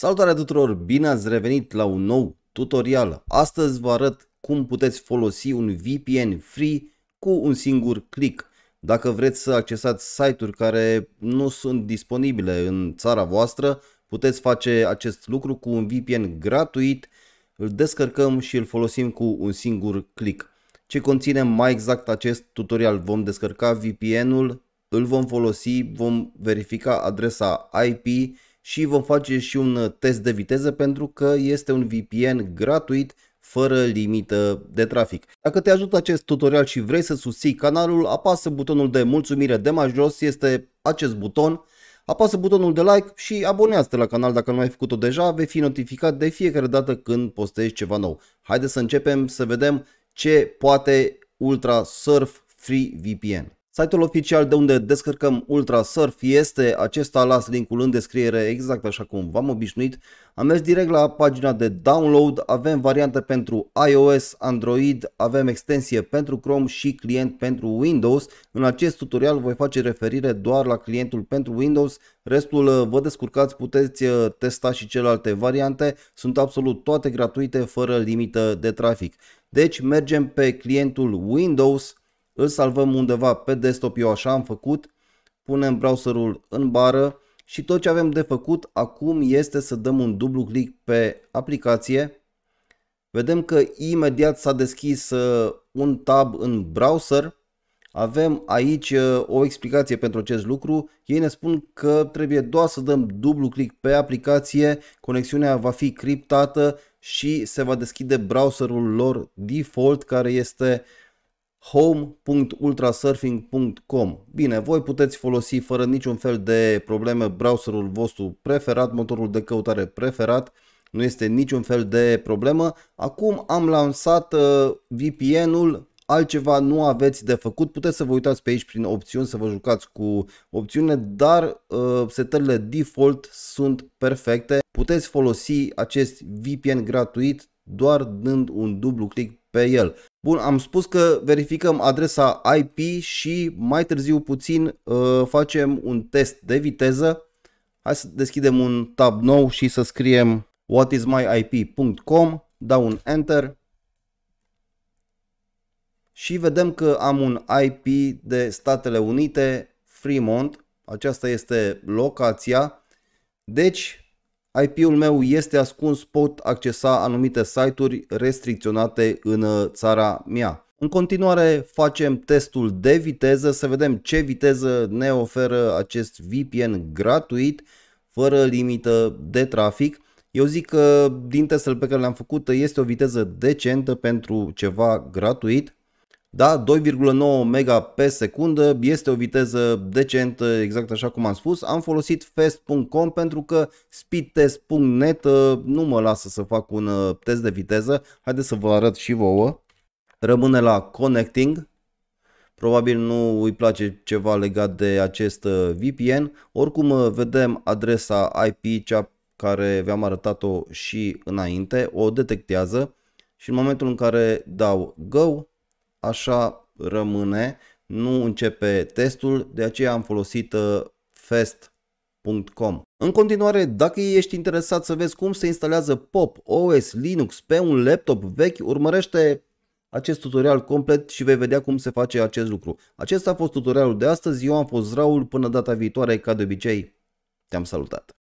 Salutare tuturor, bine ați revenit la un nou tutorial. Astăzi vă arăt cum puteți folosi un VPN free cu un singur click. Dacă vreți să accesați site-uri care nu sunt disponibile în țara voastră, puteți face acest lucru cu un VPN gratuit, îl descărcăm și îl folosim cu un singur click. Ce conține mai exact acest tutorial? Vom descărca VPN-ul, îl vom folosi, vom verifica adresa IP și vom face și un uh, test de viteză pentru că este un VPN gratuit fără limită de trafic. Dacă te ajută acest tutorial și vrei să susții canalul, apasă butonul de mulțumire de mai jos, este acest buton, apasă butonul de like și abonează-te la canal dacă nu ai făcut-o deja, vei fi notificat de fiecare dată când postezi ceva nou. Haideți să începem să vedem ce poate Ultra Surf Free VPN. Site-ul oficial de unde descărcăm Surf este acesta, las linkul în descriere exact așa cum v-am obișnuit. Am mers direct la pagina de download, avem variante pentru iOS, Android, avem extensie pentru Chrome și client pentru Windows. În acest tutorial voi face referire doar la clientul pentru Windows, restul uh, vă descurcați, puteți uh, testa și celelalte variante, sunt absolut toate gratuite fără limită de trafic. Deci mergem pe clientul Windows, îl salvăm undeva pe desktop, eu așa am făcut, punem browserul în bară și tot ce avem de făcut acum este să dăm un dublu click pe aplicație. Vedem că imediat s-a deschis uh, un tab în browser. Avem aici uh, o explicație pentru acest lucru. Ei ne spun că trebuie doar să dăm dublu click pe aplicație, conexiunea va fi criptată și se va deschide browserul lor default care este uh, home.ultrasurfing.com. Bine, voi puteți folosi fără niciun fel de probleme browserul vostru preferat, motorul de căutare preferat, nu este niciun fel de problemă. Acum am lansat uh, VPN-ul, altceva nu aveți de făcut, puteți să vă uitați pe aici prin opțiuni, să vă jucați cu opțiune, dar uh, setările default sunt perfecte. Puteți folosi acest VPN gratuit doar dând un dublu click pe el. Bun, am spus că verificăm adresa IP și mai târziu puțin uh, facem un test de viteză. Hai să deschidem un tab nou și să scriem whatismyip.com, dau un enter și vedem că am un IP de Statele Unite, Fremont, aceasta este locația. Deci IP-ul meu este ascuns, pot accesa anumite site-uri restricționate în uh, țara mea. În continuare facem testul de viteză să vedem ce viteză ne oferă acest VPN gratuit fără limită de trafic. Eu zic că din testul pe care l am făcut este o viteză decentă pentru ceva gratuit. Da, 2,9 mega pe secundă este o viteză decentă, exact așa cum am spus. Am folosit fast.com pentru că speedtest.net uh, nu mă lasă să fac un uh, test de viteză. Haideți să vă arăt și vouă. Rămâne la connecting. Probabil nu îi place ceva legat de acest uh, VPN. Oricum vedem adresa IP, cea care v-am arătat-o și înainte, o detectează și în momentul în care dau Go, așa rămâne, nu începe testul, de aceea am folosit uh, fast.com. În continuare, dacă ești interesat să vezi cum se instalează Pop OS Linux pe un laptop vechi, urmărește acest tutorial complet și vei vedea cum se face acest lucru. Acesta a fost tutorialul de astăzi, eu am fost Raul, până data viitoare, ca de obicei, te-am salutat!